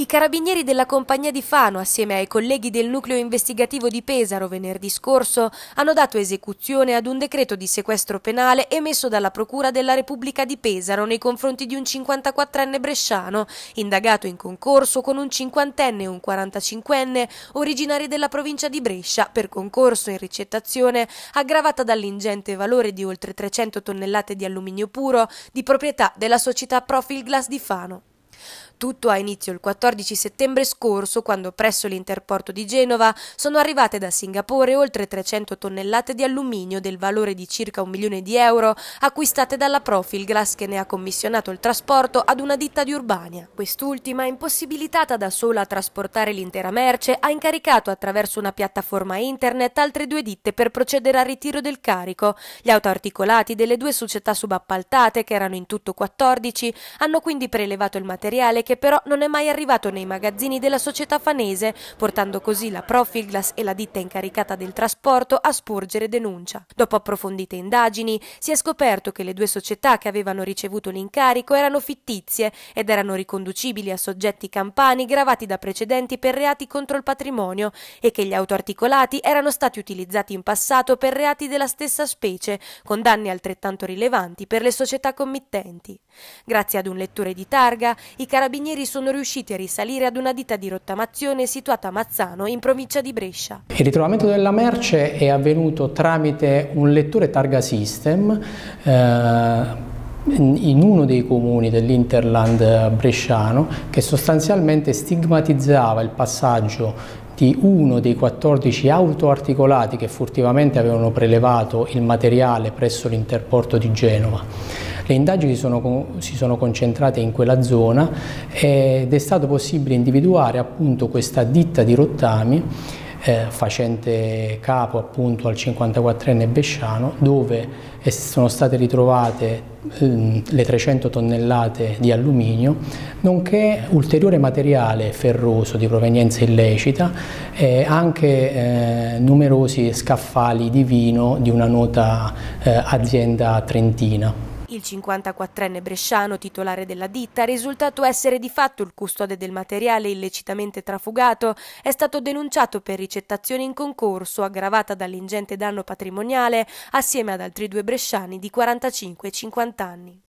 I carabinieri della compagnia di Fano, assieme ai colleghi del nucleo investigativo di Pesaro venerdì scorso, hanno dato esecuzione ad un decreto di sequestro penale emesso dalla Procura della Repubblica di Pesaro nei confronti di un 54enne bresciano, indagato in concorso con un 50enne e un 45enne originari della provincia di Brescia per concorso in ricettazione aggravata dall'ingente valore di oltre 300 tonnellate di alluminio puro di proprietà della società Profil Glass di Fano tutto ha inizio il 14 settembre scorso, quando presso l'interporto di Genova sono arrivate da Singapore oltre 300 tonnellate di alluminio del valore di circa un milione di euro acquistate dalla Profilglass che ne ha commissionato il trasporto ad una ditta di Urbania. Quest'ultima, impossibilitata da sola a trasportare l'intera merce, ha incaricato attraverso una piattaforma internet altre due ditte per procedere al ritiro del carico. Gli autoarticolati delle due società subappaltate, che erano in tutto 14, hanno quindi prelevato il materiale che che però non è mai arrivato nei magazzini della società fanese, portando così la Profilglass e la ditta incaricata del trasporto a sporgere denuncia. Dopo approfondite indagini si è scoperto che le due società che avevano ricevuto l'incarico erano fittizie ed erano riconducibili a soggetti campani gravati da precedenti per reati contro il patrimonio e che gli autoarticolati erano stati utilizzati in passato per reati della stessa specie, con danni altrettanto rilevanti per le società committenti. Grazie ad un lettore di targa, i carabinieri carabinieri sono riusciti a risalire ad una ditta di rottamazione situata a Mazzano, in provincia di Brescia. Il ritrovamento della merce è avvenuto tramite un lettore targa system eh, in uno dei comuni dell'Interland bresciano che sostanzialmente stigmatizzava il passaggio infatti uno dei 14 autoarticolati che furtivamente avevano prelevato il materiale presso l'interporto di Genova. Le indagini sono, si sono concentrate in quella zona ed è stato possibile individuare appunto questa ditta di rottami eh, facente capo appunto al 54enne Besciano, dove eh, sono state ritrovate mm, le 300 tonnellate di alluminio, nonché ulteriore materiale ferroso di provenienza illecita, eh, anche numerosi scaffali di vino di una nota eh, azienda trentina il 54enne bresciano titolare della ditta, risultato essere di fatto il custode del materiale illecitamente trafugato, è stato denunciato per ricettazione in concorso aggravata dall'ingente danno patrimoniale assieme ad altri due bresciani di 45 e 50 anni.